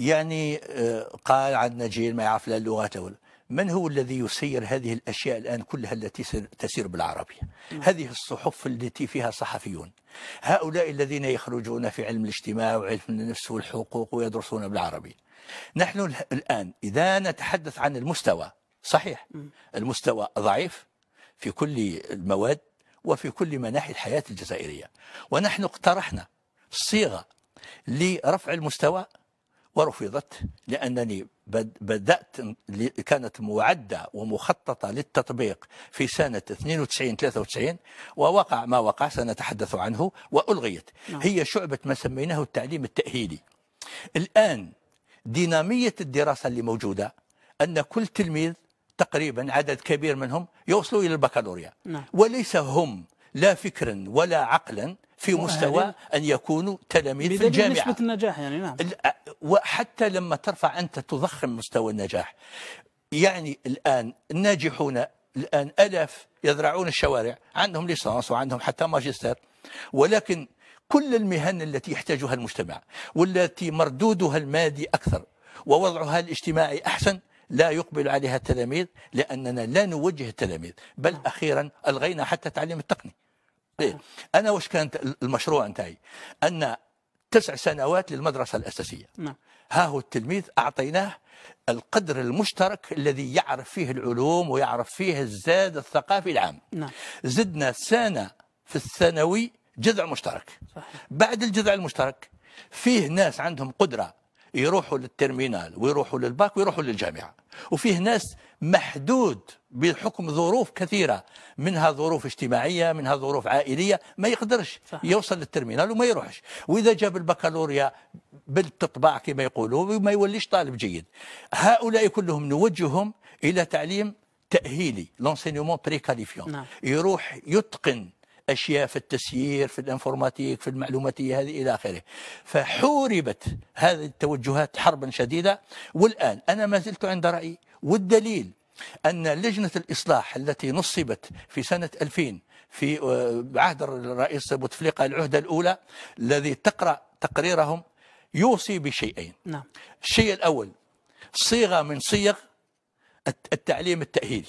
يعني آه، قال عندنا جيل ما يعرف لا اللغات ولا من هو الذي يسير هذه الأشياء الآن كلها التي تسير بالعربية هذه الصحف التي فيها صحفيون هؤلاء الذين يخرجون في علم الاجتماع وعلم النفس والحقوق ويدرسون بالعربية نحن الآن إذا نتحدث عن المستوى صحيح المستوى ضعيف في كل المواد وفي كل مناحي الحياة الجزائرية ونحن اقترحنا صيغة لرفع المستوى ورفضت لأنني بدأت كانت معدة ومخططة للتطبيق في سنة 92-93 ووقع ما وقع سنتحدث عنه وألغيت نعم. هي شعبة ما سميناه التعليم التأهيلي الآن دينامية الدراسة اللي موجودة أن كل تلميذ تقريبا عدد كبير منهم يوصلوا إلى البكالوريا نعم. وليس هم لا فكرا ولا عقلا في مستوى أن يكونوا تلاميذ في الجامعة نسبة النجاح يعني نعم وحتى لما ترفع أنت تضخم مستوى النجاح يعني الآن الناجحون الآن ألاف يزرعون الشوارع عندهم ليسانس وعندهم حتى ماجستير ولكن كل المهن التي يحتاجها المجتمع والتي مردودها المادي أكثر ووضعها الاجتماعي أحسن لا يقبل عليها التلاميذ لأننا لا نوجه التلاميذ بل نعم. أخيرا ألغينا حتى تعليم التقني إيه؟ نعم. أنا واش كانت المشروع نتاعي أن تسع سنوات للمدرسة الأساسية نعم. ها هو التلميذ أعطيناه القدر المشترك الذي يعرف فيه العلوم ويعرف فيه الزاد الثقافي العام نعم. زدنا سنة في الثانوي جذع مشترك صحيح. بعد الجذع المشترك فيه ناس عندهم قدرة يروحوا للترمينال ويروحوا للباك ويروحوا للجامعة وفيه ناس محدود بحكم ظروف كثيرة منها ظروف اجتماعية منها ظروف عائلية ما يقدرش صح. يوصل للترمينال وما يروحش وإذا جاب البكالوريا بالتطبع كما يقولوا ما يوليش طالب جيد هؤلاء كلهم نوجههم إلى تعليم تأهيلي لونسينيومون بريكاليفيون نعم. يروح يتقن أشياء في التسيير في الانفورماتيك في المعلوماتية هذه إلى آخره فحوربت هذه التوجهات حربا شديدة والآن أنا ما زلت عند رأيي والدليل أن لجنة الإصلاح التي نصبت في سنة 2000 في آه، عهد الرئيس بوتفليقة العهدة الأولى الذي تقرأ تقريرهم يوصي بشيئين نعم. الشيء الأول صيغة من صيغ التعليم التأهيلي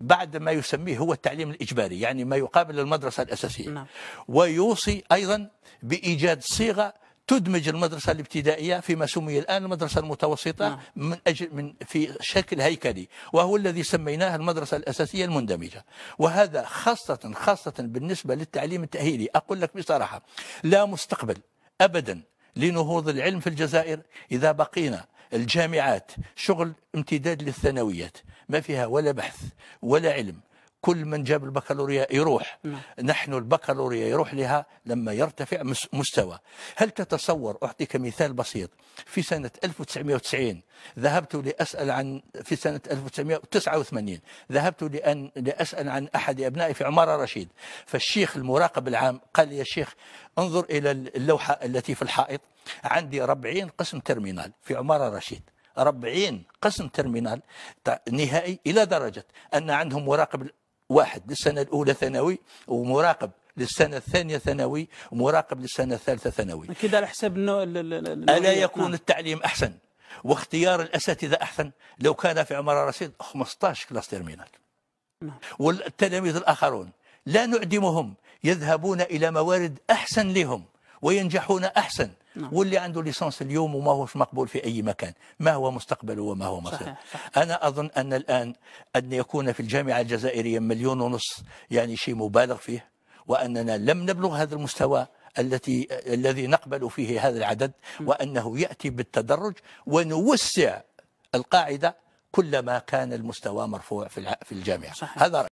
بعد ما يسميه هو التعليم الإجباري يعني ما يقابل المدرسة الأساسية نعم. ويوصي أيضا بإيجاد صيغة تدمج المدرسة الابتدائية فيما سمي الآن المدرسة المتوسطة نعم. من أجل من في شكل هيكلي وهو الذي سميناه المدرسة الأساسية المندمجة وهذا خاصة خاصة بالنسبة للتعليم التأهيلي أقول لك بصراحة لا مستقبل أبدا لنهوض العلم في الجزائر إذا بقينا الجامعات شغل امتداد للثانويات ما فيها ولا بحث ولا علم كل من جاب البكالوريا يروح نعم. نحن البكالوريا يروح لها لما يرتفع مستوى هل تتصور أعطيك مثال بسيط في سنة 1990 ذهبت لأسأل عن في سنة 1989 ذهبت لأن لأسأل عن أحد أبنائي في عمارة رشيد فالشيخ المراقب العام قال يا شيخ انظر إلى اللوحة التي في الحائط عندي 40 قسم ترمينال في عمارة رشيد 40 قسم ترمينال نهائي إلى درجة أن عندهم مراقب واحد للسنة الأولى ثانوي ومراقب للسنة الثانية ثانوي ومراقب للسنة الثالثة ثانوي كده على حساب النوع ألا يكون نعم. التعليم أحسن واختيار الأساتذة أحسن لو كان في عمر رصيد 15 كلاس ترمينال نعم. والتلاميذ الآخرون لا نعدمهم يذهبون إلى موارد أحسن لهم وينجحون أحسن نعم. واللي عنده ليسانس اليوم وما هوش مقبول في أي مكان ما هو مستقبله وما هو مصيره أنا أظن أن الآن أن يكون في الجامعة الجزائرية مليون ونص يعني شيء مبالغ فيه وأننا لم نبلغ هذا المستوى التي الذي نقبل فيه هذا العدد وأنه يأتي بالتدرج ونوسع القاعدة كلما كان المستوى مرفوع في الجامعة صحيح. هذا رأي.